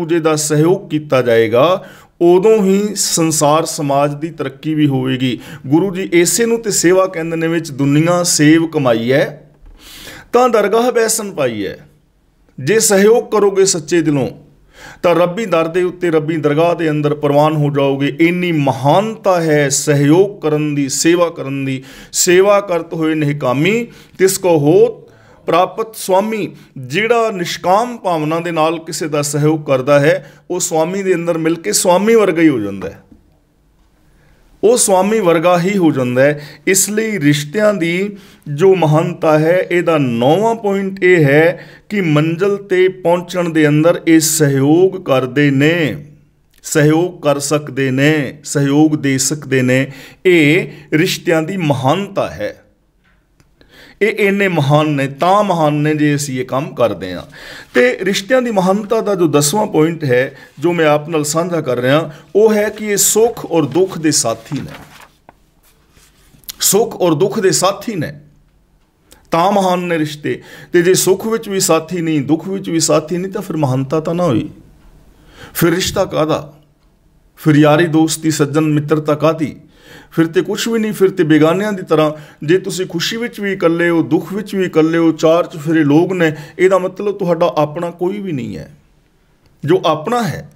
ਦੂਜੇ ਦਾ ਸਹਿਯੋਗ ਕੀਤਾ ਜਾਏਗਾ ਉਦੋਂ ਹੀ ਸੰਸਾਰ ਸਮਾਜ ਦੀ ਤਰੱਕੀ ਵੀ ਹੋਵੇਗੀ ਗੁਰੂ ਜੀ ਇਸੇ ਨੂੰ ਤੇ ਸੇਵਾ ਕਹਿੰਦੇ ਨੇ ਵਿੱਚ ਦੁਨੀਆ ਸੇਵ ਕਮਾਈ ਹੈ ਤਾਂ ਦਰਗਾਹ ਬੈਸਨ ਪਾਈ ਹੈ ਜੇ ਸਹਿਯੋਗ ਕਰੋਗੇ ਸੱਚੇ ਦਿਲੋਂ ਤਾਂ ਰੱਬੀ ਦਰ ਦੇ ਉੱਤੇ ਰੱਬੀ ਦਰਗਾਹ ਦੇ ਅੰਦਰ ਪ੍ਰਵਾਨ ਹੋ ਜਾਓਗੇ ਇੰਨੀ ਮਹਾਨਤਾ ਹੈ ਸਹਿਯੋਗ ਕਰਨ ਦੀ ਸੇਵਾ ਕਰਨ ਦੀ ਸੇਵਾ ਕਰਤ ਹੋਏ ਨਿਹਕਾਮੀ ਤਿਸ ਕੋ ਹੋਤ ਪ੍ਰਾਪਤ ਸਵਾਮੀ ਜਿਹੜਾ ਨਿਸ਼ਕਾਮ ਭਾਵਨਾ ਦੇ ਨਾਲ ਕਿਸੇ ਦਾ ਸਹਿਯੋਗ ਕਰਦਾ ਹੈ ਉਹ ਸਵਾਮੀ ਦੇ ਅੰਦਰ ਮਿਲ ਕੇ ਸਵਾਮੀ ਵਰਗਾ ਹੀ ਹੋ ਜਾਂਦਾ ਹੈ ਉਹ ਸਵਾਮੀ ਵਰਗਾ ਹੀ ਹੋ ਜਾਂਦਾ ਹੈ ਇਸ ਲਈ ਰਿਸ਼ਤਿਆਂ ਦੀ ਜੋ ਮਹਾਨਤਾ ਹੈ ਇਹਦਾ ਨੌਵਾਂ ਪੁਆਇੰਟ ਇਹ ਹੈ ਕਿ ਮੰਜ਼ਲ ਤੇ ਪਹੁੰਚਣ ਦੇ ਅੰਦਰ ਇਹ ਸਹਿਯੋਗ ਕਰਦੇ ਨੇ ਸਹਿਯੋਗ ਕਰ ਸਕਦੇ ਨੇ ਸਹਿਯੋਗ ਦੇ ਸਕਦੇ ਨੇ ਇਹ ਰਿਸ਼ਤਿਆਂ ਦੀ ਮਹਾਨਤਾ ਹੈ ਇਹ ਇੰਨੇ ਮਹਾਨ ਨੇ ਤਾਂ ਮਹਾਨ ਨੇ ਜੇ ਅਸੀਂ ਇਹ ਕੰਮ ਕਰਦੇ ਆ ਤੇ ਰਿਸ਼ਤਿਆਂ ਦੀ ਮਹਾਨਤਾ ਦਾ ਜੋ ਦਸਵਾਂ ਪੁਆਇੰਟ ਹੈ ਜੋ ਮੈਂ ਆਪ ਨਾਲ ਸਾਂਝਾ ਕਰ ਰਿਹਾ ਉਹ ਹੈ ਕਿ ਇਹ ਸੁੱਖ ਔਰ ਦੁੱਖ ਦੇ ਸਾਥੀ ਨੇ ਸੁੱਖ ਔਰ ਦੁੱਖ ਦੇ ਸਾਥੀ ਨੇ ਤਾਂ ਮਹਾਨ ਨੇ ਰਿਸ਼ਤੇ ਤੇ ਜੇ ਸੁੱਖ ਵਿੱਚ ਵੀ ਸਾਥੀ ਨਹੀਂ ਦੁੱਖ ਵਿੱਚ ਵੀ ਸਾਥੀ ਨਹੀਂ ਤਾਂ ਫਿਰ ਮਹਾਨਤਾ ਤਾਂ ਨਾ ਹੋਈ ਫਿਰ ਰਿਸ਼ਤਾ ਕਾਦਾ ਫਿਰ ਯਾਰੀ ਦੋਸਤੀ ਸੱਜਣ ਮਿੱਤਰਤਾ ਕਾਦੀ ਫਿਰ ਤੇ ਕੁਝ ਵੀ ਨਹੀਂ ਫਿਰ ਤੇ ਬੇਗਾਨਿਆਂ ਦੀ ਤਰ੍ਹਾਂ ਜੇ ਤੁਸੀਂ ਖੁਸ਼ੀ ਵਿੱਚ ਵੀ ਇਕੱਲੇ ਹੋ ਦੁੱਖ ਵਿੱਚ ਵੀ ਇਕੱਲੇ ਹੋ ਚਾਰ ਫਿਰੇ ਲੋਕ ਨੇ ਇਹਦਾ ਮਤਲਬ ਤੁਹਾਡਾ ਆਪਣਾ ਕੋਈ ਵੀ ਨਹੀਂ ਹੈ ਜੋ ਆਪਣਾ ਹੈ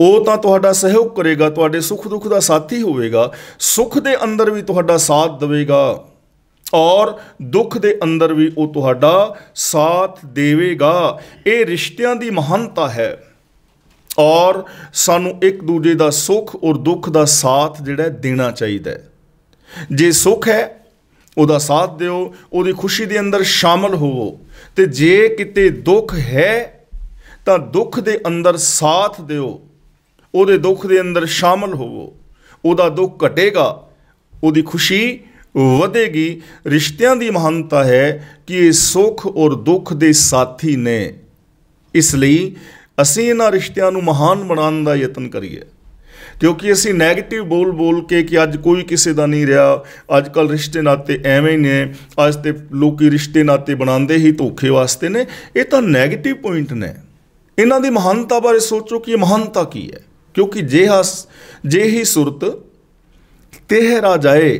ਉਹ ਤਾਂ ਤੁਹਾਡਾ ਸਹਿਯੋਗ ਕਰੇਗਾ ਤੁਹਾਡੇ ਸੁੱਖ ਦੁੱਖ ਦਾ ਸਾਥੀ ਹੋਵੇਗਾ ਸੁੱਖ ਦੇ ਅੰਦਰ ਵੀ ਤੁਹਾਡਾ ਸਾਥ ਦੇਵੇਗਾ ਔਰ ਦੁੱਖ ਦੇ ਅੰਦਰ ਵੀ ਉਹ ਤੁਹਾਡਾ ਸਾਥ ਦੇਵੇਗਾ ਇਹ ਰਿਸ਼ਤਿਆਂ ਦੀ ਮਹਾਨਤਾ ਹੈ ਔਰ ਸਾਨੂੰ ਇੱਕ ਦੂਜੇ ਦਾ ਸੁੱਖ ਔਰ ਦੁੱਖ ਦਾ ਸਾਥ ਜਿਹੜਾ ਦੇਣਾ ਚਾਹੀਦਾ ਹੈ ਜੇ ਸੁੱਖ ਹੈ ਉਹਦਾ ਸਾਥ ਦਿਓ ਉਹਦੀ ਖੁਸ਼ੀ ਦੇ ਅੰਦਰ ਸ਼ਾਮਲ ਹੋਵੋ ਤੇ ਜੇ ਕਿਤੇ ਦੁੱਖ ਹੈ ਤਾਂ ਦੁੱਖ ਦੇ ਅੰਦਰ ਸਾਥ ਦਿਓ ਉਹਦੇ ਦੁੱਖ ਦੇ ਅੰਦਰ ਸ਼ਾਮਲ ਹੋਵੋ ਉਹਦਾ ਦੁੱਖ ਘਟੇਗਾ ਉਹਦੀ ਖੁਸ਼ੀ ਵਧੇਗੀ ਰਿਸ਼ਤਿਆਂ ਦੀ ਮਹਾਨਤਾ ਹੈ ਕਿ ਇਹ ਸੁੱਖ ਔਰ ਦੁੱਖ ਦੇ ਸਾਥੀ ਨੇ ਇਸ ਲਈ ਅਸੀਂ ਇਹਨਾਂ ਰਿਸ਼ਤਿਆਂ ਨੂੰ ਮਹਾਨ ਬਣਾਉਣ ਦਾ ਯਤਨ ਕਰੀਏ ਕਿਉਂਕਿ ਅਸੀਂ 네ਗੇਟਿਵ ਬੋਲ ਬੋਲ ਕੇ ਕਿ ਅੱਜ ਕੋਈ ਕਿਸੇ ਦਾ ਨਹੀਂ ਰਿਹਾ ਅੱਜ ਕੱਲ ਰਿਸ਼ਤੇ ਨਾਤੇ ਐਵੇਂ ਹੀ ਨੇ ਅੱਜ ਤੇ ਲੋਕੀ ਰਿਸ਼ਤੇ ਨਾਤੇ ਬਣਾਉਂਦੇ ਹੀ ਧੋਖੇ ਵਾਸਤੇ ਨੇ ਇਹ ਤਾਂ 네ਗੇਟਿਵ ਪੁਆਇੰਟ ਨੇ ਇਹਨਾਂ ਦੀ ਮਹਾਨਤਾ ਬਾਰੇ ਸੋਚੋ ਕਿ ਇਹ ਮਹਾਨਤਾ ਕੀ ਹੈ ਕਿਉਂਕਿ ਜੇ ਹਸ ਜੇ ਹੀ ਸੁਰਤ ਤੇਹਰਾ ਜਾਏ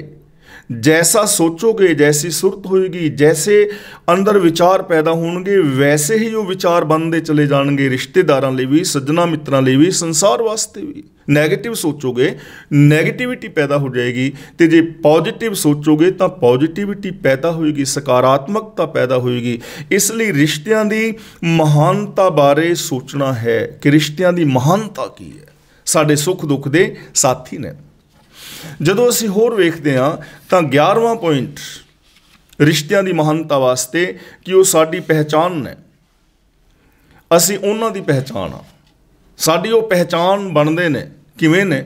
ਜੈਸਾ ਸੋਚੋਗੇ ਜੈਸੀ ਸੁਰਤ ਹੋਏਗੀ ਜੈਸੇ ਅੰਦਰ ਵਿਚਾਰ ਪੈਦਾ ਹੋਣਗੇ ਵੈਸੇ ਹੀ ਉਹ ਵਿਚਾਰ ਬੰਦੇ ਚਲੇ ਜਾਣਗੇ ਰਿਸ਼ਤੇਦਾਰਾਂ ਲਈ ਵੀ ਸੱਜਣਾ ਮਿੱਤਰਾਂ ਲਈ ਵੀ ਸੰਸਾਰ ਵਾਸਤੇ ਵੀ 네ਗੇਟਿਵ ਸੋਚੋਗੇ 네ਗੇਟਿਵਿਟੀ ਪੈਦਾ ਹੋ ਜਾਏਗੀ ਤੇ ਜੇ ਪੋਜ਼ਿਟਿਵ ਸੋਚੋਗੇ ਤਾਂ ਪੋਜ਼ਿਟਿਵਿਟੀ ਪੈਦਾ ਹੋਏਗੀ ਸਕਾਰਾਤਮਕਤਾ ਪੈਦਾ ਹੋਏਗੀ ਇਸ ਲਈ ਰਿਸ਼ਤਿਆਂ ਦੀ ਮਹਾਨਤਾ ਬਾਰੇ ਸੋਚਣਾ ਹੈ ਕਿ ਰਿਸ਼ਤਿਆਂ ਦੀ ਮਹਾਨਤਾ ਕੀ ਹੈ ਸਾਡੇ ਸੁੱਖ ਦੁੱਖ ਦੇ ਸਾਥੀ ਨੇ ਜਦੋਂ ਅਸੀਂ ਹੋਰ ਵੇਖਦੇ ਹਾਂ ਤਾਂ 11ਵਾਂ ਪੁਆਇੰਟ ਰਿਸ਼ਤਿਆਂ ਦੀ ਮਹਾਨਤਾ ਵਾਸਤੇ ਕਿ ਉਹ ਸਾਡੀ ਪਹਿਚਾਨ ਨੇ ਅਸੀਂ ਉਹਨਾਂ ਦੀ ਪਹਿਚਾਨ ਆ ਸਾਡੀ ਉਹ ਪਹਿਚਾਨ ਬਣਦੇ ਨੇ ਕਿਵੇਂ ਨੇ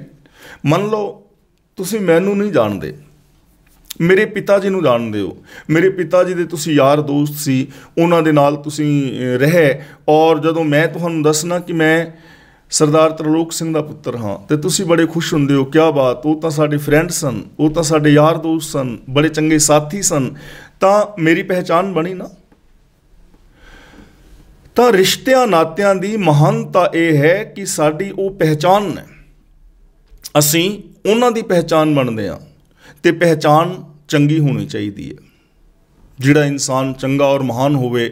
ਮੰਨ ਲਓ ਤੁਸੀਂ ਮੈਨੂੰ ਨਹੀਂ ਜਾਣਦੇ ਮੇਰੇ ਪਿਤਾ ਜੀ ਨੂੰ ਜਾਣਦੇ ਹੋ ਮੇਰੇ ਪਿਤਾ ਜੀ ਦੇ ਤੁਸੀਂ ਯਾਰ ਦੋਸਤ ਸੀ ਉਹਨਾਂ ਦੇ ਨਾਲ ਤੁਸੀਂ ਰਹੇ ਔਰ ਜਦੋਂ ਮੈਂ ਤੁਹਾਨੂੰ ਦੱਸਣਾ ਕਿ ਮੈਂ ਸਰਦਾਰ ਤਰਲੋਕ ਸਿੰਘ ਦਾ ਪੁੱਤਰ ਹਾਂ ਤੇ ਤੁਸੀਂ ਬੜੇ ਖੁਸ਼ ਹੁੰਦੇ ਹੋ ਕਿਆ ਬਾਤ ਉਹ ਤਾਂ ਸਾਡੇ ਫਰੈਂਡ ਸਨ ਉਹ ਤਾਂ ਸਾਡੇ ਯਾਰ ਦੋਸਤ ਸਨ ਬੜੇ ਚੰਗੇ ਸਾਥੀ ਸਨ ਤਾਂ ਮੇਰੀ ਪਹਿਚਾਨ ਬਣੀ ਨਾ ਤਾਂ ਰਿਸ਼ਤਿਆਂ ਨਾਤਿਆਂ ਦੀ ਮਹਾਨਤਾ ਇਹ ਹੈ ਕਿ ਸਾਡੀ ਉਹ ਪਹਿਚਾਨ ਹੈ ਅਸੀਂ ਉਹਨਾਂ ਦੀ ਪਹਿਚਾਨ ਬਣਦੇ ਹਾਂ ਤੇ ਪਹਿਚਾਨ ਚੰਗੀ ਹੋਣੀ ਚਾਹੀਦੀ ਹੈ ਜਿਹੜਾ ਇਨਸਾਨ ਚੰਗਾ ਔਰ ਮਹਾਨ ਹੋਵੇ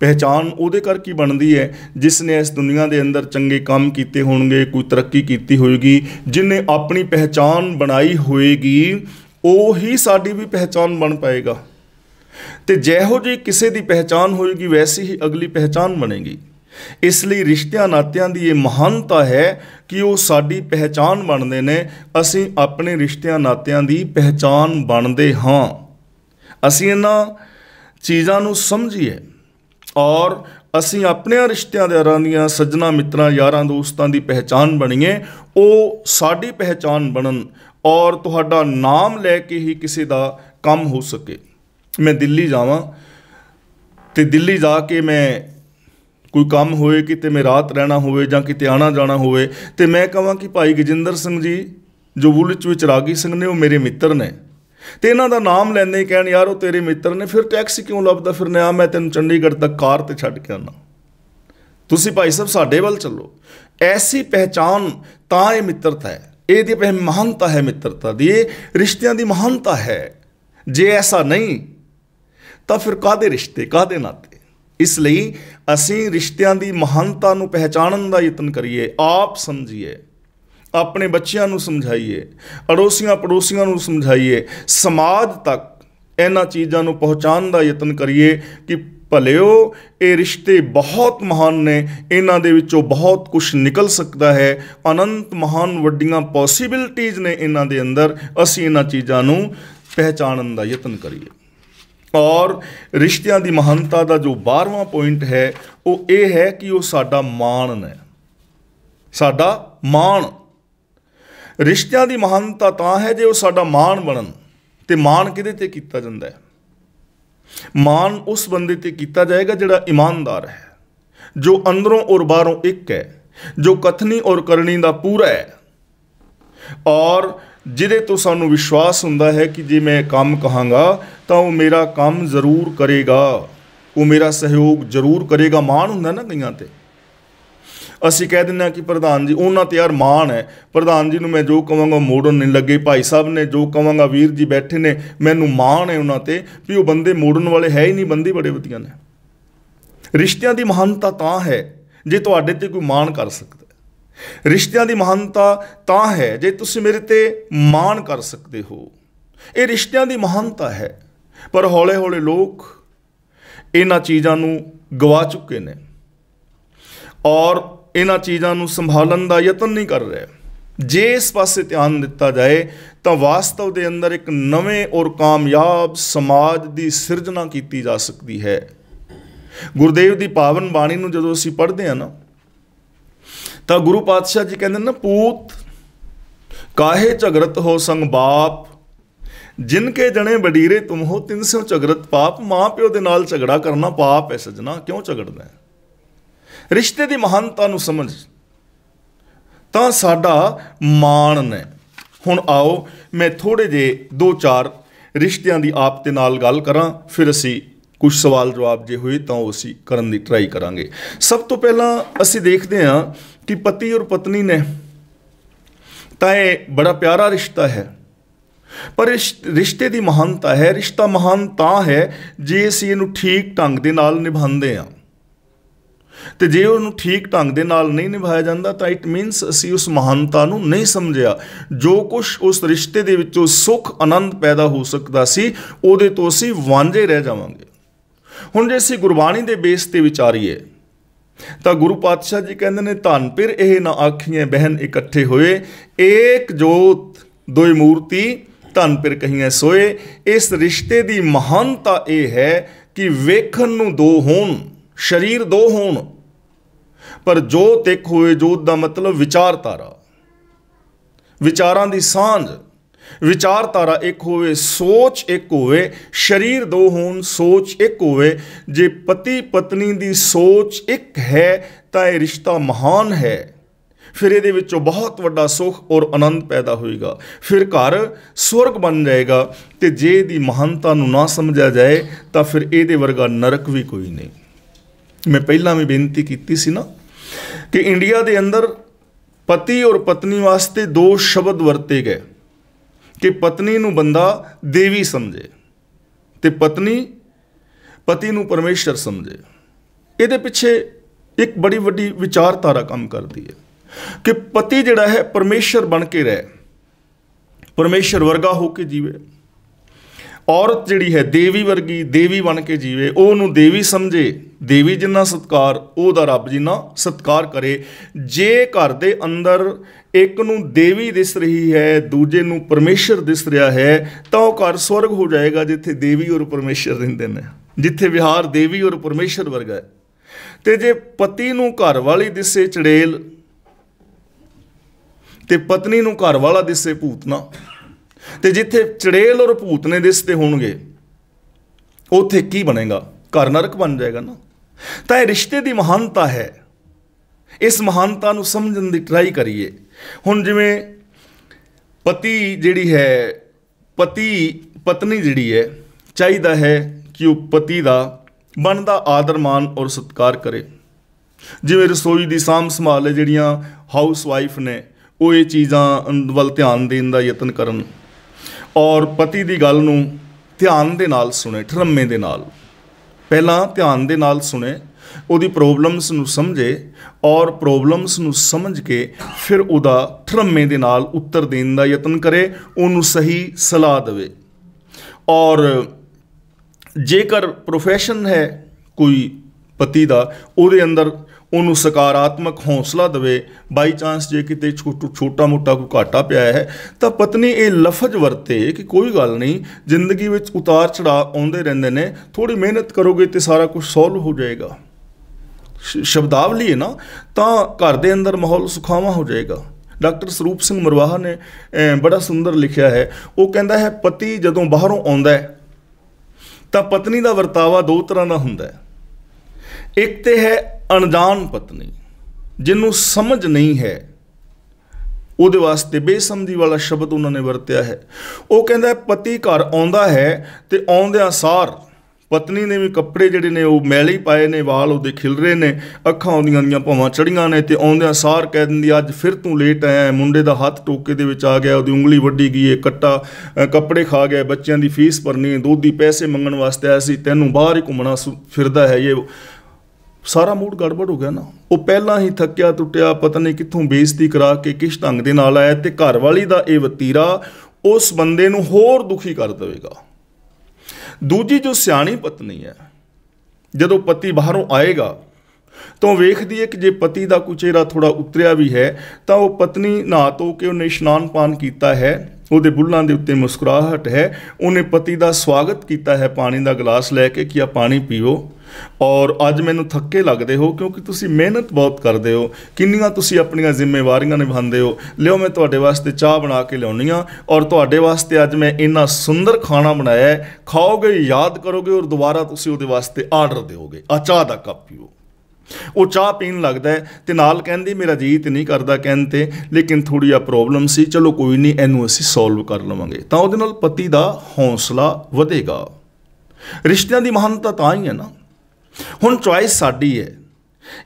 ਪਹਿਚਾਨ ਉਹਦੇ ਕਰਕੇ ਬਣਦੀ ਹੈ ਜਿਸ ਨੇ ਇਸ ਦੁਨੀਆ ਦੇ ਅੰਦਰ ਚੰਗੇ ਕੰਮ ਕੀਤੇ ਹੋਣਗੇ ਕੋਈ ਤਰੱਕੀ ਕੀਤੀ ਹੋਏਗੀ ਜਿਨੇ ਆਪਣੀ ਪਹਿਚਾਨ ਬਣਾਈ ਹੋਏਗੀ ਉਹ ਹੀ ਸਾਡੀ ਵੀ ਪਹਿਚਾਨ ਬਣ ਪਾਏਗਾ ਤੇ ਜਿਹੋ ਜੀ ਕਿਸੇ ਦੀ ਪਹਿਚਾਨ ਹੋਏਗੀ ਵੈਸੀ ਹੀ ਅਗਲੀ ਪਹਿਚਾਨ ਬਣੇਗੀ ਇਸ ਲਈ ਰਿਸ਼ਤਿਆਂ ਨਾਤਿਆਂ ਦੀ ਇਹ ਮਹਾਨਤਾ ਹੈ ਕਿ ਉਹ ਸਾਡੀ ਪਹਿਚਾਨ ਬਣਦੇ ਨੇ ਅਸੀਂ ਆਪਣੇ ਰਿਸ਼ਤਿਆਂ ਨਾਤਿਆਂ ਦੀ ਪਹਿਚਾਨ ਬਣਦੇ ਹਾਂ ਅਸੀਂ ਇਹਨਾਂ ਚੀਜ਼ਾਂ ਨੂੰ ਸਮਝੀਏ ਔਰ ਅਸੀਂ ਆਪਣੇ ਰਿਸ਼ਤੇਦਾਰਾਂ ਦੀਆਂ ਸੱਜਣਾ ਮਿੱਤਰਾਂ ਯਾਰਾਂ ਦੋਸਤਾਂ ਦੀ ਪਹਿਚਾਨ ਬਣੀਏ ਉਹ ਸਾਡੀ ਪਹਿਚਾਨ ਬਣਨ ਔਰ ਤੁਹਾਡਾ ਨਾਮ ਲੈ ਕੇ ਹੀ ਕਿਸੇ ਦਾ ਕੰਮ ਹੋ ਸਕੇ ਮੈਂ ਦਿੱਲੀ ਜਾਵਾਂ ਤੇ ਦਿੱਲੀ ਜਾ ਕੇ ਮੈਂ ਕੋਈ ਕੰਮ ਹੋਏ ਕਿਤੇ ਮੈਂ ਰਾਤ ਰਹਿਣਾ ਹੋਵੇ ਜਾਂ ਕਿਤੇ ਆਣਾ ਜਾਣਾ ਹੋਵੇ ਤੇ ਮੈਂ ਕਹਾਂ ਕਿ ਭਾਈ ਗਜਿੰਦਰ ਸਿੰਘ ਜੀ ਜੋ ਬੁੱਲਚ ਵਿੱਚ ਰਾਗੀ ਸਿੰਘ ਨੇ ਉਹ ਮੇਰੇ ਮਿੱਤਰ ਨੇ ਤੇ ਇਹਨਾਂ ਦਾ ਨਾਮ ਲੈਂਦੇ ਕਹਿਣ ਯਾਰ ਉਹ ਤੇਰੇ ਮਿੱਤਰ ਨੇ ਫਿਰ ਟੈਕਸੀ ਕਿਉਂ ਲੱਭਦਾ ਫਿਰ ਨਿਆ ਮੈਂ ਤੈਨੂੰ ਚੰਡੀਗੜ੍ਹ ਤੱਕ ਕਾਰ ਤੇ ਛੱਡ ਕੇ ਆਣਾ ਤੁਸੀਂ ਭਾਈ ਸਾਹਿਬ ਸਾਡੇ ਵੱਲ ਚੱਲੋ ਐਸੀ ਪਹਿਚਾਨ ਤਾਂ ਇਹ ਮਿੱਤਰਤਾ ਹੈ ਇਹਦੀ ਬਹਿ ਮਹਾਨਤਾ ਹੈ ਮਿੱਤਰਤਾ ਦੀ ਇਹ ਰਿਸ਼ਤਿਆਂ ਦੀ ਮਹਾਨਤਾ ਹੈ ਜੇ ਐਸਾ ਨਹੀਂ ਤਾਂ ਫਿਰ ਕਾਦੇ ਰਿਸ਼ਤੇ ਕਾਦੇ ਨਾਤੇ ਇਸ ਲਈ ਅਸੀਂ ਰਿਸ਼ਤਿਆਂ ਦੀ ਮਹਾਨਤਾ ਨੂੰ ਪਹਿਚਾਣਨ ਦਾ ਯਤਨ ਕਰੀਏ ਆਪ ਸਮਝੀਏ ਆਪਣੇ ਬੱਚਿਆਂ ਨੂੰ ਸਮਝਾਈਏ ਅੜੋਸੀਆਂ ਪੜੋਸੀਆਂ ਨੂੰ ਸਮਝਾਈਏ ਸਮਾਜ ਤੱਕ ਇਹਨਾਂ ਚੀਜ਼ਾਂ ਨੂੰ ਪਹੁੰਚਾਉਣ ਦਾ ਯਤਨ ਕਰੀਏ ਕਿ ਭਲਿਓ ਇਹ ਰਿਸ਼ਤੇ ਬਹੁਤ ਮਹਾਨ ਨੇ ਇਹਨਾਂ ਦੇ ਵਿੱਚੋਂ ਬਹੁਤ ਕੁਝ ਨਿਕਲ ਸਕਦਾ ਹੈ ਅਨੰਤ ਮਹਾਨ ਵੱਡੀਆਂ ਪੋਸਿਬਿਲਟੀਆਂ ਨੇ ਇਹਨਾਂ ਦੇ ਅੰਦਰ ਅਸੀਂ ਇਹਨਾਂ ਚੀਜ਼ਾਂ ਨੂੰ ਪਹਿਚਾਣਨ ਦਾ ਯਤਨ ਕਰੀਏ ਔਰ ਰਿਸ਼ਤਿਆਂ ਦੀ ਮਹਾਨਤਾ ਦਾ ਜੋ 12ਵਾਂ ਪੁਆਇੰਟ ਹੈ ਉਹ ਇਹ ਹੈ ਕਿ ਉਹ ਸਾਡਾ ਮਾਣ ਹੈ ਸਾਡਾ ਮਾਣ ਰਿਸ਼ਤਿਆਂ ਦੀ ਮਹਾਨਤਾ ਤਾਂ ਹੈ ਜੇ ਉਹ ਸਾਡਾ ਮਾਣ ਬਣਨ ਤੇ ਮਾਣ ਕਿਹਦੇ ਤੇ ਕੀਤਾ ਜਾਂਦਾ ਹੈ ਮਾਣ ਉਸ ਬੰਦੇ ਤੇ ਕੀਤਾ ਜਾਏਗਾ ਜਿਹੜਾ ਇਮਾਨਦਾਰ ਹੈ ਜੋ ਅੰਦਰੋਂ ਔਰ ਬਾਹਰੋਂ ਇੱਕ ਹੈ ਜੋ ਕਥਨੀ ਔਰ ਕਰਨੀ ਦਾ ਪੂਰਾ ਹੈ ਔਰ ਜਿਹਦੇ ਤੋਂ ਸਾਨੂੰ ਵਿਸ਼ਵਾਸ ਹੁੰਦਾ ਹੈ ਕਿ ਜੇ ਮੈਂ ਕੰਮ ਕਹਾਂਗਾ ਤਾਂ ਉਹ ਮੇਰਾ ਕੰਮ ਜ਼ਰੂਰ ਕਰੇਗਾ ਉਹ ਮੇਰਾ ਸਹਿਯੋਗ ਜ਼ਰੂਰ ਕਰੇਗਾ ਮਾਣ ਹੁੰਦਾ ਨਾ ਕਈਆਂ ਤੇ ਅਸੀਂ ਕਹਿ ਦਿੰਦੇ ਆ ਕਿ ਪ੍ਰਧਾਨ ਜੀ ਉਹਨਾਂ ਤੇ ਯਾਰ ਮਾਣ ਹੈ ਪ੍ਰਧਾਨ ਜੀ ਨੂੰ ਮੈਂ ਜੋ ਕਵਾਂਗਾ ਮੋੜਨ ਨਹੀਂ ਲੱਗੇ ਭਾਈ ਸਾਹਿਬ ਨੇ ਜੋ ਕਵਾਂਗਾ ਵੀਰ ਜੀ ਬੈਠੇ ਨੇ ਮੈਨੂੰ ਮਾਣ ਹੈ ਉਹਨਾਂ ਤੇ ਵੀ ਉਹ ਬੰਦੇ ਮੋੜਨ ਵਾਲੇ ਹੈ ਹੀ ਨਹੀਂ ਬੰਦੇ ਬੜੇ ਵਧੀਆ ਨੇ ਰਿਸ਼ਤਿਆਂ ਦੀ ਮਹਾਨਤਾ ਤਾਂ ਹੈ ਜੇ ਤੁਹਾਡੇ ਤੇ ਕੋਈ ਮਾਣ ਕਰ ਸਕਦਾ ਰਿਸ਼ਤਿਆਂ ਦੀ ਮਹਾਨਤਾ ਤਾਂ ਹੈ ਜੇ ਤੁਸੀਂ ਮੇਰੇ ਤੇ ਮਾਣ ਕਰ ਸਕਦੇ ਹੋ ਇਹ ਰਿਸ਼ਤਿਆਂ ਦੀ ਮਹਾਨਤਾ ਹੈ ਪਰ ਹੌਲੇ-ਹੌਲੇ ਲੋਕ ਇਹਨਾਂ ਚੀਜ਼ਾਂ ਨੂੰ ਗਵਾ ਚੁੱਕੇ ਨੇ ਔਰ ਇਹਨਾਂ ਚੀਜ਼ਾਂ ਨੂੰ ਸੰਭਾਲਣ ਦਾ ਯਤਨ ਨਹੀਂ ਕਰ ਰਿਹਾ ਜੇ ਇਸ ਪਾਸੇ ਧਿਆਨ ਦਿੱਤਾ ਜਾਏ ਤਾਂ ਵਾਸਤਵ ਦੇ ਅੰਦਰ ਇੱਕ ਨਵੇਂ ਔਰ ਕਾਮਯਾਬ ਸਮਾਜ ਦੀ ਸਿਰਜਣਾ ਕੀਤੀ ਜਾ ਸਕਦੀ ਹੈ ਗੁਰਦੇਵ ਦੀ ਪਾਵਨ ਬਾਣੀ ਨੂੰ ਜਦੋਂ ਅਸੀਂ ਪੜ੍ਹਦੇ ਹਾਂ ਨਾ ਤਾਂ ਗੁਰੂ ਪਾਤਸ਼ਾਹ ਜੀ ਕਹਿੰਦੇ ਨਾ ਪੂਤ ਕਾਹੇ ਝਗਰਤ ਹੋ ਸੰਗ ਬਾਪ ਜਿਨ ਕੇ ਜਣੇ ਬਡੀਰੇ ਤੁਮ ਹੋ ਤਿੰਨ ਸੋ ਝਗਰਤ ਪਾਪ ਮਾਂ ਪਿਓ ਦੇ ਨਾਲ ਝਗੜਾ ਕਰਨਾ ਪਾਪ ਹੈ ਸਜਣਾ ਕਿਉਂ ਝਗੜਦਾ ਹੈ ਰਿਸ਼ਤੇ ਦੀ ਮਹਾਨਤਾ ਨੂੰ ਸਮਝ ਤਾਂ ਸਾਡਾ ਮਾਣ ਨੇ ਹੁਣ ਆਓ ਮੈਂ ਥੋੜੇ ਜੇ ਦੋ ਚਾਰ ਰਿਸ਼ਤਿਆਂ ਦੀ ਆਪ ਤੇ ਨਾਲ ਗੱਲ ਕਰਾਂ ਫਿਰ ਅਸੀਂ ਕੁਝ ਸਵਾਲ ਜਵਾਬ ਜੇ ਹੋਏ ਤਾਂ ਉਹ ਅਸੀਂ ਕਰਨ ਦੀ ਟਰਾਈ ਕਰਾਂਗੇ ਸਭ ਤੋਂ ਪਹਿਲਾਂ ਅਸੀਂ ਦੇਖਦੇ ਹਾਂ ਕਿ ਪਤੀ ਔਰ ਪਤਨੀ ਨੇ ਤਾਂ ਇਹ ਬੜਾ ਪਿਆਰਾ ਰਿਸ਼ਤਾ ਹੈ ਪਰ ਰਿਸ਼ਤੇ ਦੀ ਮਹਾਨਤਾ ਹੈ ਰਿਸ਼ਤਾ ਮਹਾਨ ਤਾਂ ਹੈ ਜੇ ਅਸੀਂ ਇਹਨੂੰ ਠੀਕ ਢੰਗ ਦੇ ਨਾਲ ਨਿਭਾਉਂਦੇ ਹਾਂ ਤੇ ਜੇ ਉਹਨੂੰ ਠੀਕ ਢੰਗ ਦੇ ਨਾਲ ਨਹੀਂ ਨਿਭਾਇਆ ਜਾਂਦਾ ਤਾਂ ਇਟ ਮੀਨਸ ਅਸੀਂ ਉਸ ਮਹਾਨਤਾ ਨੂੰ ਨਹੀਂ ਸਮਝਿਆ ਜੋ ਕੁਝ ਉਸ ਰਿਸ਼ਤੇ ਦੇ ਵਿੱਚੋਂ ਸੁਖ ਆਨੰਦ ਪੈਦਾ ਹੋ ਸਕਦਾ ਸੀ ਉਹਦੇ ਤੋਂ ਅਸੀਂ ਵਾਂਝੇ ਰਹਿ ਜਾਵਾਂਗੇ ਹੁਣ ਜੇ ਅਸੀਂ ਗੁਰਬਾਣੀ ਦੇ ਬੇਸ ਤੇ ਵਿਚਾਰੀਏ ਤਾਂ ਗੁਰੂ ਪਾਤਸ਼ਾਹ ਜੀ ਕਹਿੰਦੇ ਨੇ ਧੰਨ ਪਿਰ ਇਹ ਨਾ ਆਖੀਏ ਬਹਿਨ ਇਕੱਠੇ ਹੋਏ ਏਕ ਜੋਤ ਦੋਈ ਮੂਰਤੀ ਧੰਨ ਪਿਰ ਕਹੀਆਂ ਸੋਏ ਇਸ ਰਿਸ਼ਤੇ ਦੀ ਮਹਾਨਤਾ ਇਹ ਹੈ ਕਿ ਵੇਖਣ ਨੂੰ ਦੋ ਹੋਣ ਸਰੀਰ ਦੋ ਹੋਣ ਪਰ ਜੋ ਤਿੱਖ ਹੋਏ ਜੋਤ ਦਾ ਮਤਲਬ ਵਿਚਾਰਤਾਰਾ ਵਿਚਾਰਾਂ ਦੀ ਸਾਂਝ ਵਿਚਾਰਤਾਰਾ ਇੱਕ ਹੋਵੇ ਸੋਚ ਇੱਕ ਹੋਵੇ ਸਰੀਰ ਦੋ ਹੋਣ ਸੋਚ ਇੱਕ ਹੋਵੇ ਜੇ ਪਤੀ ਪਤਨੀ ਦੀ ਸੋਚ ਇੱਕ ਹੈ ਤਾਂ ਇਹ ਰਿਸ਼ਤਾ ਮਹਾਨ ਹੈ ਫਿਰ ਇਹਦੇ ਵਿੱਚੋਂ ਬਹੁਤ ਵੱਡਾ ਸੁਖ ਔਰ ਆਨੰਦ ਪੈਦਾ ਹੋਏਗਾ ਫਿਰ ਘਰ ਸਵਰਗ ਬਣ ਜਾਏਗਾ ਤੇ ਜੇ ਦੀ ਮਹਾਨਤਾ ਨੂੰ ਨਾ ਸਮਝਿਆ ਜਾਏ ਤਾਂ ਫਿਰ ਇਹਦੇ ਵਰਗਾ ਨਰਕ ਵੀ ਕੋਈ ਨਹੀਂ ਮੈਂ ਪਹਿਲਾਂ ਵੀ ਬੇਨਤੀ ਕੀਤੀ ਸੀ ਨਾ ਕਿ ਇੰਡੀਆ ਦੇ ਅੰਦਰ ਪਤੀ ਔਰ ਪਤਨੀ ਵਾਸਤੇ ਦੋ ਸ਼ਬਦ ਵਰਤੇ ਗਏ ਕਿ ਪਤਨੀ ਨੂੰ ਬੰਦਾ ਦੇਵੀ ਸਮਝੇ ਤੇ ਪਤਨੀ ਪਤੀ ਨੂੰ ਪਰਮੇਸ਼ਰ ਸਮਝੇ ਇਹਦੇ ਪਿੱਛੇ ਇੱਕ ਬੜੀ ਵੱਡੀ ਵਿਚਾਰਧਾਰਾ ਕੰਮ ਕਰਦੀ ਹੈ ਕਿ ਪਤੀ ਜਿਹੜਾ ਹੈ ਪਰਮੇਸ਼ਰ ਬਣ ਕੇ ਰਹੇ ਪਰਮੇਸ਼ਰ ਵਰਗਾ ਹੋ ਕੇ ਜੀਵੇ ਔਰਤ ਜਿਹੜੀ ਹੈ ਦੇਵੀ ਵਰਗੀ ਦੇਵੀ ਬਣ ਕੇ ਜੀਵੇ ਉਹ ਨੂੰ ਦੇਵੀ ਸਮਝੇ ਦੇਵੀ ਜਿੰਨਾ ਸਤਕਾਰ ਉਹਦਾ ਰੱਬ ਜਿੰਨਾ ਸਤਕਾਰ ਕਰੇ ਜੇ ਘਰ ਦੇ ਅੰਦਰ ਇੱਕ ਨੂੰ ਦੇਵੀ ਦਿਸ ਰਹੀ ਹੈ ਦੂਜੇ ਨੂੰ ਪਰਮੇਸ਼ਰ ਦਿਸ ਰਿਹਾ ਹੈ ਤਾਂ ਉਹ ਘਰ ਸਵਰਗ ਹੋ ਜਾਏਗਾ ਜਿੱਥੇ ਦੇਵੀ ਔਰ ਪਰਮੇਸ਼ਰ ਰਹਿੰਦੇ ਨੇ ਜਿੱਥੇ ਵਿਹਾਰ ਦੇਵੀ ਔਰ ਪਰਮੇਸ਼ਰ ਵਰਗਾ ਹੈ ਤੇ ਜੇ ਪਤੀ ਨੂੰ ਘਰ ਵਾਲੀ ਦਿਸੇ ਚੜੇਲ ਤੇ ਪਤਨੀ ਨੂੰ ਘਰ ਵਾਲਾ ਦਿਸੇ ਭੂਤਨਾ ਤੇ ਜਿੱਥੇ ਚੜੇਲ ਔਰ ਭੂਤਨੇ ਦਿਸਦੇ ਹੋਣਗੇ ਉਥੇ ਕੀ ਬਣੇਗਾ ਘਰ ਨਰਕ ਬਣ ਜਾਏਗਾ ਨਾ ਤਾਂ ਇਹ ਰਿਸ਼ਤੇ ਦੀ ਮਹਾਨਤਾ ਹੈ ਇਸ ਮਹਾਨਤਾ ਨੂੰ ਸਮਝਣ ਦੀ ਟਰਾਈ ਕਰੀਏ ਹੁਣ ਜਿਵੇਂ ਪਤੀ ਜਿਹੜੀ ਹੈ ਪਤੀ ਪਤਨੀ ਜਿਹੜੀ ਹੈ ਚਾਹੀਦਾ ਹੈ ਕਿ ਉਹ ਪਤੀ ਦਾ ਬਣਦਾ ਆਦਰ ਮਾਨ ਔਰ ਸਤਿਕਾਰ ਕਰੇ ਜਿਵੇਂ ਰਸੋਈ ਦੀ ਸਾਂਭ ਸੰਭਾਲ ਹੈ ਜਿਹੜੀਆਂ ਹਾਊਸ ਵਾਈਫ ਨੇ ਉਹ ਇਹ ਚੀਜ਼ਾਂ ਵੱਲ ਧਿਆਨ ਦੇਣ ਦਾ ਯਤਨ ਕਰਨ ਔਰ ਪਤੀ ਦੀ ਗੱਲ ਨੂੰ ਧਿਆਨ ਦੇ ਨਾਲ ਸੁਣੇ ਠਰਮੇ ਦੇ ਨਾਲ ਪਹਿਲਾਂ ਧਿਆਨ ਦੇ ਨਾਲ ਸੁਣੇ ਉਹਦੀ ਪ੍ਰੋਬਲਮਸ ਨੂੰ ਸਮਝੇ ਔਰ ਪ੍ਰੋਬਲਮਸ ਨੂੰ ਸਮਝ ਕੇ ਫਿਰ ਉਹਦਾ ਥਰਮੇ ਦੇ ਨਾਲ ਉੱਤਰ ਦੇਣ ਦਾ ਯਤਨ ਕਰੇ ਉਹਨੂੰ ਸਹੀ ਸਲਾਹ ਦੇਵੇ ਔਰ ਜੇਕਰ ਪ੍ਰੋਫੈਸ਼ਨ ਹੈ ਕੋਈ ਪਤੀ ਦਾ ਉਹਦੇ ਅੰਦਰ ਉਹਨੂੰ ਸਕਾਰਾਤਮਕ ਹੌਸਲਾ ਦੇਵੇ ਬਾਈ ਚਾਂਸ ਜੇ ਕਿਤੇ ਛੋਟਾ ਮੋਟਾ ਕੋਈ ਘਾਟਾ ਪਿਆ ਹੈ ਤਾਂ ਪਤਨੀ ਇਹ ਲਫ਼ਜ਼ ਵਰਤੇ ਕਿ ਕੋਈ ਗੱਲ ਨਹੀਂ ਜ਼ਿੰਦਗੀ ਵਿੱਚ ਉਤਾਰ ਚੜਾਅ ਆਉਂਦੇ ਰਹਿੰਦੇ ਨੇ ਥੋੜੀ ਮਿਹਨਤ ਕਰੋਗੇ ਤੇ ਸਾਰਾ ਕੁਝ ਸੋਲਵ ਹੋ ਜਾਏਗਾ ਸ਼ਬਦਾਵਲੀ ਹੈ ਨਾ ਤਾਂ ਘਰ ਦੇ ਅੰਦਰ ਮਾਹੌਲ ਸੁਖਾਵਾ ਹੋ ਜਾਏਗਾ ਡਾਕਟਰ ਸਰੂਪ ਸਿੰਘ ਮਰਵਾਹ ਨੇ ਬੜਾ ਸੁੰਦਰ ਲਿਖਿਆ ਹੈ ਉਹ ਕਹਿੰਦਾ ਹੈ ਪਤੀ ਜਦੋਂ ਬਾਹਰੋਂ ਆਉਂਦਾ ਹੈ ਤਾਂ ਪਤਨੀ ਦਾ ਵਰਤਾਵਾ ਦੋ ਤਰ੍ਹਾਂ ਦਾ ਹੁੰਦਾ ਹੈ ਇੱਕ ਤੇ ਹੈ ਅਣਜਾਣ ਪਤਨੀ ਜਿਹਨੂੰ ਸਮਝ ਨਹੀਂ ਹੈ ਉਹਦੇ ਵਾਸਤੇ ਬੇਸਮਝੀ ਵਾਲਾ ਸ਼ਬਦ ਉਹਨਾਂ ਨੇ ਵਰਤਿਆ ਹੈ ਉਹ ਕਹਿੰਦਾ ਪਤੀ ਘਰ ਆਉਂਦਾ ਹੈ ਤੇ ਆਉਂਦਿਆਂ ਸਾਰ ਪਤਨੀ ਨੇ ਵੀ ਕੱਪੜੇ ਜਿਹੜੇ ਨੇ ਉਹ ਮੈਲੇ ਹੀ ਪਾਏ ਨੇ ਵਾਲ ਉਹਦੇ ਖਿਲ ਰਹੇ ਨੇ ਅੱਖਾਂ ਉਹਦੀਆਂ ਦੀਆਂ ਭਵਾਂ ਚੜੀਆਂ ਨੇ ਤੇ ਆਉਂਦਿਆਂ ਸਾਰ ਕਹਿ ਦਿੰਦੀ ਅੱਜ ਫਿਰ ਤੂੰ ਲੇਟ ਆਇਆ ਮੁੰਡੇ ਦਾ ਹੱਥ ਟੋਕੇ ਦੇ ਵਿੱਚ ਆ ਗਿਆ ਉਹਦੀ ਉਂਗਲੀ ਵੱਡੀ ਗਈ ਏ ਕੱਟਾ ਕੱਪੜੇ ਖਾ ਗਿਆ ਬੱਚਿਆਂ ਦੀ ਫੀਸ ਭਰਨੀ ਦੁੱਧ ਦੀ ਪੈਸੇ ਮੰਗਣ ਵਾਸਤੇ ਆਇਆ ਸੀ ਤੈਨੂੰ ਬਾਹਰ ਹੀ ਘੁੰਮਣਾ ਫਿਰਦਾ ਹੈ ਇਹ ਸਾਰਾ ਮੂਡ ਗੜਬੜ ਹੋ ਗਿਆ ਨਾ ਉਹ ਪਹਿਲਾਂ ਹੀ ਥੱਕਿਆ ਟੁੱਟਿਆ ਪਤਾ ਨਹੀਂ ਕਿੱਥੋਂ ਬੇਇੱਜ਼ਤੀ ਕਰਾ ਕੇ ਕਿਸ ਢੰਗ ਦੇ ਨਾਲ ਆਇਆ ਤੇ ਘਰ ਵਾਲੀ ਦਾ ਇਹ ਵਤੀਰਾ ਉਸ ਬੰਦੇ ਨੂੰ ਹੋਰ ਦੁਖੀ ਕਰ ਦੇਵੇਗਾ ਦੂਜੀ ਜੋ ਸਿਆਣੀ ਪਤਨੀ ਹੈ ਜਦੋਂ ਪਤੀ ਬਾਹਰੋਂ ਆਏਗਾ ਤਾਂ ਵੇਖਦੀ ਹੈ ਕਿ ਜੇ ਪਤੀ ਦਾ ਕੁਚੇਰਾ ਥੋੜਾ ਉਤਰਿਆ ਵੀ ਹੈ ਤਾਂ ਉਹ ਪਤਨੀ ਨਹਾ ਤੋ ਕੇ ਉਹਨੇ ਇਸ਼ਨਾਨ ਪਾਨ ਕੀਤਾ ਹੈ ਉਹਦੇ ਬੁੱਲਾਂ ਦੇ ਉੱਤੇ ਮੁਸਕਰਾਹਟ ਹੈ ਉਹਨੇ ਪਤੀ ਦਾ ਸਵਾਗਤ ਕੀਤਾ ਹੈ ਪਾਣੀ ਦਾ ਗਲਾਸ ਲੈ ਕੇ ਕਿ ਆ ਪਾਣੀ ਪੀਓ ਔਰ ਅੱਜ ਮੈਨੂੰ ਥੱਕੇ ਲੱਗਦੇ ਹੋ ਕਿਉਂਕਿ ਤੁਸੀਂ ਮਿਹਨਤ ਬਹੁਤ ਕਰਦੇ ਹੋ ਕਿੰਨੀਆਂ ਤੁਸੀਂ ਆਪਣੀਆਂ ਜ਼ਿੰਮੇਵਾਰੀਆਂ ਨਿਭਾਉਂਦੇ ਹੋ ਲਿਓ ਮੈਂ ਤੁਹਾਡੇ ਵਾਸਤੇ ਚਾਹ ਬਣਾ ਕੇ ਲਿਆਉਣੀ ਆ ਔਰ ਤੁਹਾਡੇ ਵਾਸਤੇ ਅੱਜ ਮੈਂ ਇੰਨਾ ਸੁੰਦਰ ਖਾਣਾ ਬਣਾਇਆ ਖਾਓਗੇ ਯਾਦ ਕਰੋਗੇ ਔਰ ਦੁਬਾਰਾ ਤੁਸੀਂ ਉਹਦੇ ਵਾਸਤੇ ਆਰਡਰ ਦਿਓਗੇ ਆ ਚਾਹ ਦਾ ਕੱਪ ਪੀਓ ਉਹ ਚਾਹ ਪੀਣ ਲੱਗਦਾ ਤੇ ਨਾਲ ਕਹਿੰਦੀ ਮੇਰਾ ਜੀਤ ਨਹੀਂ ਕਰਦਾ ਕਹਿਣ ਤੇ ਲੇਕਿਨ ਥੋੜੀ ਆ ਪ੍ਰੋਬਲਮ ਸੀ ਚਲੋ ਕੋਈ ਨਹੀਂ ਇਹਨੂੰ ਅਸੀਂ ਸੋਲਵ ਕਰ ਲਵਾਂਗੇ ਤਾਂ ਉਹਦੇ ਨਾਲ ਪਤੀ ਦਾ ਹੌਸਲਾ ਵਧੇਗਾ ਰਿਸ਼ਤਿਆਂ ਦੀ ਮਹਾਨਤਾ ਤਾਂ ਹੀ ਹੈ ਨਾ ਹੁਣ ਚੁਆਇਸ ਸਾਡੀ ਹੈ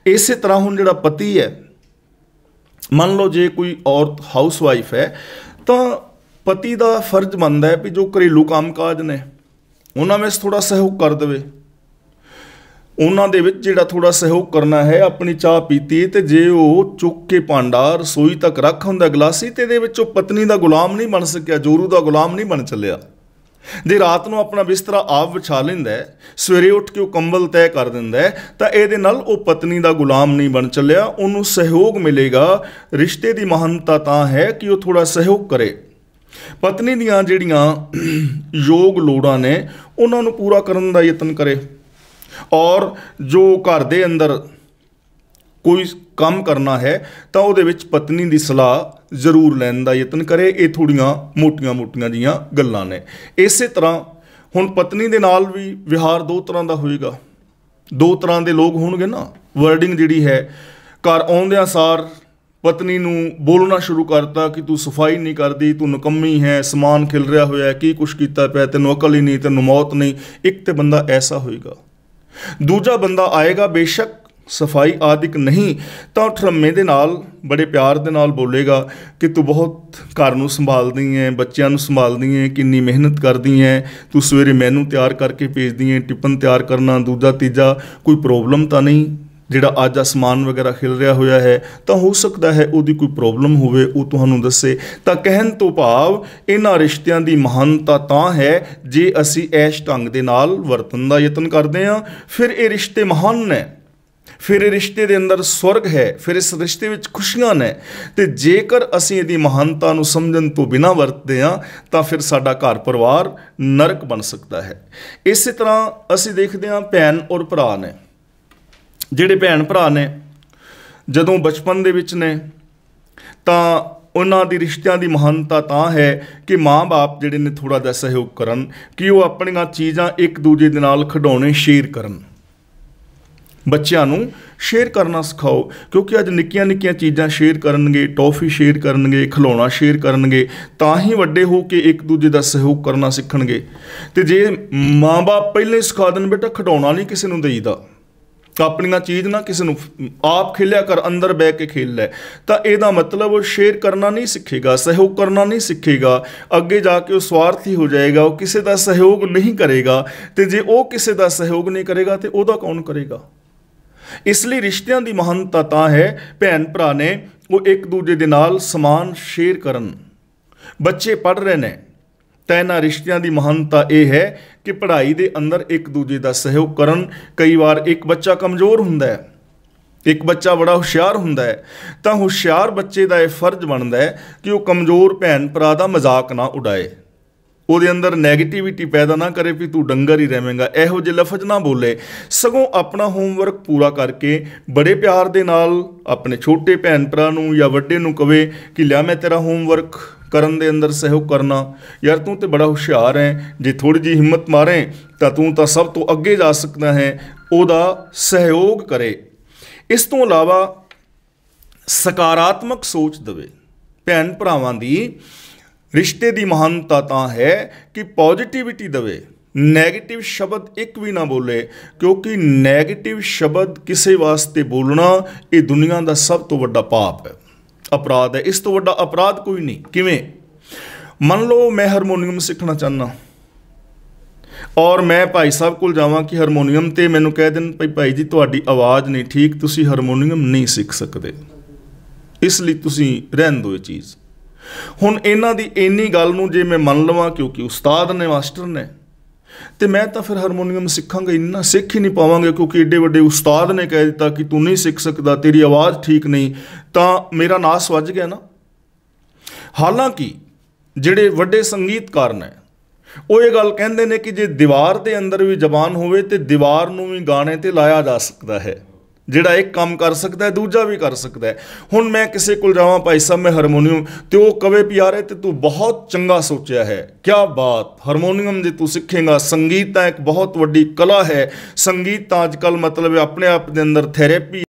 ਇਸੇ ਤਰ੍ਹਾਂ ਹੁਣ ਜਿਹੜਾ ਪਤੀ ਹੈ ਮੰਨ ਲਓ ਜੇ ਕੋਈ ਔਰਤ ਹਾਊਸ ਵਾਈਫ ਹੈ ਤਾਂ ਪਤੀ ਦਾ ਫਰਜ਼ ਬਣਦਾ ਹੈ ਵੀ ਜੋ ਘਰੇਲੂ ਕੰਮਕਾਜ ਨੇ ਉਹਨਾਂ ਵਿੱਚ ਥੋੜਾ ਸਹਿਯੋਗ ਕਰ ਦੇਵੇ ਉਹਨਾਂ ਦੇ ਵਿੱਚ ਜਿਹੜਾ ਥੋੜਾ ਸਹਿਯੋਗ ਕਰਨਾ ਹੈ ਆਪਣੀ ਚਾਹ ਪੀਤੀ ਤੇ ਜੇ ਉਹ ਚੁੱਕ ਕੇ ਭਾਂਡਾ ਰਸੋਈ ਤੱਕ ਰੱਖ ਹੁੰਦਾ ਗਲਾਸੀ ਤੇ ਦੇ ਵਿੱਚ ਉਹ ਪਤਨੀ ਦਾ ਗੁਲਾਮ ਨਹੀਂ ਬਣ ਸਕਿਆ ਜੋਰੂ ਦਾ ਗੁਲਾਮ ਨਹੀਂ ਬਣ ਚੱਲਿਆ ਜੇ ਰਾਤ ਨੂੰ ਆਪਣਾ ਬਿਸਤਰਾ ਆਪ ਵਿਛਾ ਲੈਂਦਾ ਸਵੇਰੇ ਉੱਠ ਕੇ ਉਹ ਕੰਬਲ ਤੈਅ ਕਰ ਦਿੰਦਾ ਤਾਂ ਇਹਦੇ ਨਾਲ ਉਹ ਪਤਨੀ ਦਾ ਗੁਲਾਮ ਨਹੀਂ ਬਣ ਚੱਲਿਆ ਉਹਨੂੰ ਸਹਿਯੋਗ ਮਿਲੇਗਾ ਰਿਸ਼ਤੇ ਦੀ ਮਹਾਨਤਾ ਤਾਂ ਹੈ ਕਿ ਉਹ ਥੋੜਾ ਸਹਿਯੋਗ ਕਰੇ ਪਤਨੀ ਦੀਆਂ ਜਿਹੜੀਆਂ ਯੋਗ ਲੋੜਾਂ ਨੇ ਉਹਨਾਂ ਨੂੰ ਪੂਰਾ ਕਰਨ ਦਾ ਯਤਨ ਕਰੇ ਔਰ ਜੋ ਘਰ ਦੇ ਅੰਦਰ ਕੋਈ ਕੰਮ ਕਰਨਾ ਹੈ ਤਾਂ ਉਹਦੇ ਵਿੱਚ ਪਤਨੀ ਦੀ ਸਲਾਹ ਜ਼ਰੂਰ ਲੈਣ ਦਾ ਯਤਨ ਕਰੇ ਇਹ ਥੋੜੀਆਂ ਮੋਟੀਆਂ-ਮੋਟੀਆਂ ਜੀਆਂ ਗੱਲਾਂ ਨੇ ਇਸੇ ਤਰ੍ਹਾਂ ਹੁਣ ਪਤਨੀ ਦੇ ਨਾਲ ਵੀ ਵਿਹਾਰ ਦੋ ਤਰ੍ਹਾਂ ਦਾ ਹੋਏਗਾ ਦੋ ਤਰ੍ਹਾਂ ਦੇ ਲੋਕ ਹੋਣਗੇ ਨਾ ਵਰਡਿੰਗ ਜਿਹੜੀ ਹੈ ਘਰ ਆਉਂਦਿਆਂ ਸਾਰ ਪਤਨੀ ਨੂੰ ਬੋਲਣਾ ਸ਼ੁਰੂ ਕਰਤਾ ਕਿ ਤੂੰ ਸਫਾਈ ਨਹੀਂ ਕਰਦੀ ਤੂੰ ਨਕੰਮੀ ਹੈ ਸਮਾਨ ਖਿਲ ਰਿਹਾ ਹੋਇਆ ਕੀ ਕੁਛ ਕੀਤਾ ਪਿਆ ਤੈਨੂੰ ਅਕਲ ਹੀ ਨਹੀਂ ਤੈਨੂੰ ਮੌਤ ਨਹੀਂ ਇੱਕ ਤੇ ਬੰਦਾ ਐਸਾ ਹੋਏਗਾ ਦੂਜਾ ਬੰਦਾ ਆਏਗਾ ਬੇਸ਼ੱਕ ਸਫਾਈ ਆਦਿਕ ਨਹੀਂ ਤਾਂ ਠਰਮੇ ਦੇ ਨਾਲ ਬੜੇ ਪਿਆਰ ਦੇ ਨਾਲ ਬੋਲੇਗਾ ਕਿ ਤੂੰ ਬਹੁਤ ਘਰ ਨੂੰ ਸੰਭਾਲਦੀ ਐ ਬੱਚਿਆਂ ਨੂੰ ਸੰਭਾਲਦੀ ਐ ਕਿੰਨੀ ਮਿਹਨਤ ਕਰਦੀ ਐ ਤੂੰ ਸਵੇਰੇ ਮੈਨੂੰ ਤਿਆਰ ਕਰਕੇ ਭੇਜਦੀ ਐ ਟਿਫਨ ਤਿਆਰ ਕਰਨਾ ਦੂਜਾ ਤੀਜਾ ਕੋਈ ਪ੍ਰੋਬਲਮ ਤਾਂ ਨਹੀਂ ਜਿਹੜਾ ਅੱਜ ਅਸਮਾਨ ਵਗੈਰਾ ਖਿਲ ਰਿਹਾ ਹੋਇਆ ਹੈ ਤਾਂ ਹੋ ਸਕਦਾ ਹੈ ਉਹਦੀ ਕੋਈ ਪ੍ਰੋਬਲਮ ਹੋਵੇ ਉਹ ਤੁਹਾਨੂੰ ਦੱਸੇ ਤਾਂ ਕਹਿਣ ਤੋਂ ਭਾਵ ਇਹਨਾਂ ਰਿਸ਼ਤਿਆਂ ਦੀ ਮਹਾਨਤਾ ਤਾਂ ਹੈ ਜੇ ਅਸੀਂ ਐਸ਼ ਢੰਗ ਦੇ ਨਾਲ ਵਰਤਨ ਦਾ ਯਤਨ ਕਰਦੇ ਹਾਂ ਫਿਰ ਇਹ ਰਿਸ਼ਤੇ ਮਹਾਨ ਨੇ ਫਿਰ ਇਹ ਰਿਸ਼ਤੇ ਦੇ ਅੰਦਰ ਸਵਰਗ ਹੈ ਫਿਰ ਇਸ ਰਿਸ਼ਤੇ ਵਿੱਚ ਖੁਸ਼ੀਆਂ ਨੇ ਤੇ ਜੇਕਰ ਅਸੀਂ ਇਹਦੀ ਮਹਾਨਤਾ ਨੂੰ ਸਮਝਣ ਤੋਂ ਬਿਨਾ ਵਰਤਦੇ ਹਾਂ ਤਾਂ ਫਿਰ ਸਾਡਾ ਘਰ ਪਰਿਵਾਰ ਨਰਕ ਬਣ ਸਕਦਾ ਹੈ ਇਸੇ ਤਰ੍ਹਾਂ ਅਸੀਂ ਦੇਖਦੇ ਹਾਂ ਭੈਣ ਔਰ ਭਰਾ ਨੇ ਜਿਹੜੇ ਭੈਣ ਭਰਾ ਨੇ ਜਦੋਂ ਬਚਪਨ ਦੇ ਵਿੱਚ ਨੇ ਤਾਂ ਉਹਨਾਂ ਦੀ ਰਿਸ਼ਤਿਆਂ ਦੀ ਮਹਾਨਤਾ ਤਾਂ ਹੈ ਕਿ ਮਾਂ-ਬਾਪ ਜਿਹੜੇ ਨੇ ਥੋੜਾ ਜਿਹਾ ਸਹਿਯੋਗ ਕਰਨ ਕਿ ਉਹ ਆਪਣੀਆਂ ਚੀਜ਼ਾਂ ਇੱਕ ਦੂਜੇ ਦੇ ਨਾਲ ਖਡਾਉਣੇ ਸ਼ੇਅਰ ਕਰਨ ਬੱਚਿਆਂ ਨੂੰ ਸ਼ੇਅਰ ਕਰਨਾ ਸਿਖਾਓ ਕਿਉਂਕਿ ਅੱਜ ਨਿੱਕੀਆਂ ਨਿੱਕੀਆਂ ਚੀਜ਼ਾਂ ਸ਼ੇਅਰ ਕਰਨਗੇ ਟੌਫੀ ਸ਼ੇਅਰ ਕਰਨਗੇ ਖਿਡੌਣਾ ਸ਼ੇਅਰ ਕਰਨਗੇ ਤਾਂ ਹੀ ਵੱਡੇ ਹੋ ਕੇ ਇੱਕ ਦੂਜੇ ਦਾ ਸਹਿਯੋਗ ਕਰਨਾ ਸਿੱਖਣਗੇ ਤੇ ਜੇ ਮਾਂ-ਬਾਪ ਪਹਿਲੇ ਸਿਖਾ ਦੇਣ ਬੇਟਾ ਖਿਡੌਣਾ ਨਹੀਂ ਕਿਸੇ ਨੂੰ ਦੇਈਦਾ ਆਪਣੀਆਂ ਚੀਜ਼ ਨਾ ਕਿਸੇ ਨੂੰ ਆਪ ਖੇਲਿਆ ਕਰ ਅੰਦਰ ਬੈ ਕੇ ਖੇਲ ਲੈ ਤਾਂ ਇਹਦਾ ਮਤਲਬ ਉਹ ਸ਼ੇਅਰ ਕਰਨਾ ਨਹੀਂ ਸਿੱਖੇਗਾ ਸਹਿਯੋਗ ਕਰਨਾ ਨਹੀਂ ਸਿੱਖੇਗਾ ਅੱਗੇ ਜਾ ਕੇ ਉਹ ਸਵਾਰਥੀ ਹੋ ਜਾਏਗਾ ਉਹ ਕਿਸੇ ਦਾ ਸਹਿਯੋਗ ਨਹੀਂ ਕਰੇਗਾ ਤੇ ਜੇ ਉਹ ਕਿਸੇ ਦਾ ਸਹਿਯੋਗ ਨਹੀਂ ਕਰੇਗਾ ਤੇ ਉਹਦਾ ਕੌਣ ਕਰੇਗਾ ਇਸ ਲਈ ਰਿਸ਼ਤਿਆਂ ਦੀ ਮਹਾਨਤਾ ਤਾਂ ਹੈ ਭੈਣ ਭਰਾ ਨੇ ਉਹ ਇੱਕ ਦੂਜੇ ਦੇ ਨਾਲ ਸਮਾਨ ਸ਼ੇਅਰ ਕਰਨ ਬੱਚੇ ਪੜ ਰਹੇ ਨੇ ਤਾਂ ਇਹਨਾਂ ਰਿਸ਼ਤਿਆਂ ਦੀ ਮਹਾਨਤਾ ਇਹ ਹੈ ਕਿ ਪੜ੍ਹਾਈ ਦੇ ਅੰਦਰ ਇੱਕ ਦੂਜੇ ਦਾ ਸਹਿਯੋਗ ਕਰਨ ਕਈ ਵਾਰ ਇੱਕ ਬੱਚਾ ਕਮਜ਼ੋਰ ਹੁੰਦਾ ਹੈ ਇੱਕ ਬੱਚਾ ਬੜਾ ਹੁਸ਼ਿਆਰ ਹੁੰਦਾ ਹੈ ਤਾਂ ਹੁਸ਼ਿਆਰ ਬੱਚੇ ਦਾ ਇਹ ਫਰਜ਼ ਬਣਦਾ ਹੈ ਕਿ ਉਹ ਕਮਜ਼ੋਰ ਭੈਣ ਭਰਾ ਦਾ ਮਜ਼ਾਕ ਨਾ ਉਡਾਏ ਉਹਦੇ ਅੰਦਰ 네ਗੇਟਿਵਿਟੀ ਪੈਦਾ ਨਾ ਕਰੇ ਵੀ ਤੂੰ ਡੰਗਰ ਹੀ ਰਹੇਂਗਾ ਇਹੋ ਜਿਹੇ ਲਫ਼ਜ਼ ਨਾ ਬੋਲੇ ਸਗੋਂ ਆਪਣਾ ਹੋਮਵਰਕ ਪੂਰਾ ਕਰਕੇ ਬੜੇ ਪਿਆਰ ਦੇ ਨਾਲ ਆਪਣੇ ਛੋਟੇ ਭੈਣ ਭਰਾ ਨੂੰ ਜਾਂ ਵੱਡੇ ਨੂੰ ਕਵੇ ਕਿ ਲਿਆ ਮੈਂ ਤੇਰਾ ਹੋਮਵਰਕ ਕਰਨ ਦੇ ਅੰਦਰ ਸਹਿਯੋਗ ਕਰਨਾ ਯਾਰ ਤੂੰ ਤੇ ਬੜਾ ਹੁਸ਼ਿਆਰ ਹੈ ਜੇ ਥੋੜੀ ਜੀ ਹਿੰਮਤ ਮਾਰੇ ਤਾਂ ਤੂੰ ਤਾਂ ਸਭ ਤੋਂ ਅੱਗੇ ਜਾ ਸਕਦਾ ਹੈ ਉਹਦਾ ਸਹਿਯੋਗ ਕਰੇ ਇਸ ਤੋਂ ਇਲਾਵਾ ਸਕਾਰਾਤਮਕ ਸੋਚ ਦਵੇ ਭੈਣ ਭਰਾਵਾਂ ਦੀ ਰਿਸ਼ਤੇ ਦੀ ਮਹਾਨਤਾ ਤਾਂ ਹੈ ਕਿ ਪੋਜ਼ਿਟਿਵਿਟੀ ਦਵੇ ਨੈਗੇਟਿਵ ਸ਼ਬਦ ਇੱਕ ਵੀ ਨਾ ਬੋਲੇ ਕਿਉਂਕਿ ਨੈਗੇਟਿਵ ਸ਼ਬਦ ਕਿਸੇ ਵਾਸਤੇ ਬੋਲਣਾ ਇਹ ਦੁਨੀਆ ਦਾ ਸਭ ਤੋਂ ਵੱਡਾ ਪਾਪ ਹੈ ਅਪਰਾਧ ਹੈ ਇਸ ਤੋਂ ਵੱਡਾ ਅਪਰਾਧ ਕੋਈ ਨਹੀਂ ਕਿਵੇਂ ਮੰਨ ਲਓ ਮੈਂ ਹਾਰਮੋਨੀਅਮ ਸਿੱਖਣਾ ਚਾਹਨਾ ਔਰ ਮੈਂ ਭਾਈ ਸਾਹਿਬ ਕੋਲ ਜਾਵਾਂ ਕਿ ਹਾਰਮੋਨੀਅਮ ਤੇ ਮੈਨੂੰ ਕਹਿ ਦੇਣ ਭਾਈ ਭਾਈ ਜੀ ਤੁਹਾਡੀ ਆਵਾਜ਼ ਨਹੀਂ ਠੀਕ ਤੁਸੀਂ ਹਾਰਮੋਨੀਅਮ ਨਹੀਂ ਸਿੱਖ ਸਕਦੇ ਇਸ ਲਈ ਤੁਸੀਂ ਰਹਿਣ ਦਿਓ ਇਹ ਚੀਜ਼ ਹੁਣ ਇਹਨਾਂ ਦੀ ਇੰਨੀ ਗੱਲ ਨੂੰ ਜੇ ਮੈਂ ਮੰਨ ਲਵਾਂ ਕਿਉਂਕਿ ਉਸਤਾਦ ਨੇ ਮਾਸਟਰ ਨੇ ਤੇ ਮੈਂ ਤਾਂ ਫਿਰ ਹਾਰਮੋਨੀਅਮ ਸਿੱਖਾਂਗਾ ਇੰਨਾ ਸਿੱਖ ਹੀ ਨਹੀਂ ਪਾਵਾਂਗਾ ਕਿਉਂਕਿ ਏਡੇ ਵੱਡੇ ਉਸਤਾਦ ਨੇ ਕਹਿ ਦਿੱਤਾ ਕਿ ਤੂੰ ਨਹੀਂ ਸਿੱਖ ਸਕਦਾ ਤੇਰੀ ਆਵਾਜ਼ ਠੀਕ ਨਹੀਂ ਤਾਂ ਮੇਰਾ ਨਾਸ ਵੱਜ ਗਿਆ ਨਾ ਹਾਲਾਂਕਿ ਜਿਹੜੇ ਵੱਡੇ ਸੰਗੀਤਕਾਰ ਨੇ ਉਹ ਇਹ ਗੱਲ ਕਹਿੰਦੇ ਨੇ ਕਿ ਜੇ ਦੀਵਾਰ ਦੇ ਅੰਦਰ ਵੀ ਜ਼ਬਾਨ ਹੋਵੇ ਤੇ ਦੀਵਾਰ ਨੂੰ ਵੀ ਗਾਣੇ ਤੇ ਲਾਇਆ ਜਾ ਸਕਦਾ ਹੈ ਜਿਹੜਾ ਇੱਕ ਕੰਮ ਕਰ ਸਕਦਾ ਹੈ ਦੂਜਾ ਵੀ ਕਰ ਸਕਦਾ ਹੈ ਹੁਣ ਮੈਂ ਕਿਸੇ ਕੋਲ ਜਾਵਾਂ ਭਾਈ ਸਾਹਿਬ ਮੈਂ ਹਾਰਮੋਨੀਅਮ ਤੇ ਉਹ ਕਵੇ ਵੀ ਆ ਰਹੇ ਤੇ ਤੂੰ ਬਹੁਤ ਚੰਗਾ ਸੋਚਿਆ ਹੈ ਕੀ ਬਾਤ ਹਾਰਮੋਨੀਅਮ ਜੇ ਤੂੰ ਸਿੱਖੇਗਾ ਸੰਗੀਤ ਤਾਂ ਇੱਕ ਬਹੁਤ ਵੱਡੀ ਕਲਾ ਹੈ ਸੰਗੀਤ ਤਾਂ ਅੱਜਕੱਲ ਮਤਲਬ ਆਪਣੇ ਆਪ ਦੇ ਅੰਦਰ ਥੈਰੇਪੀ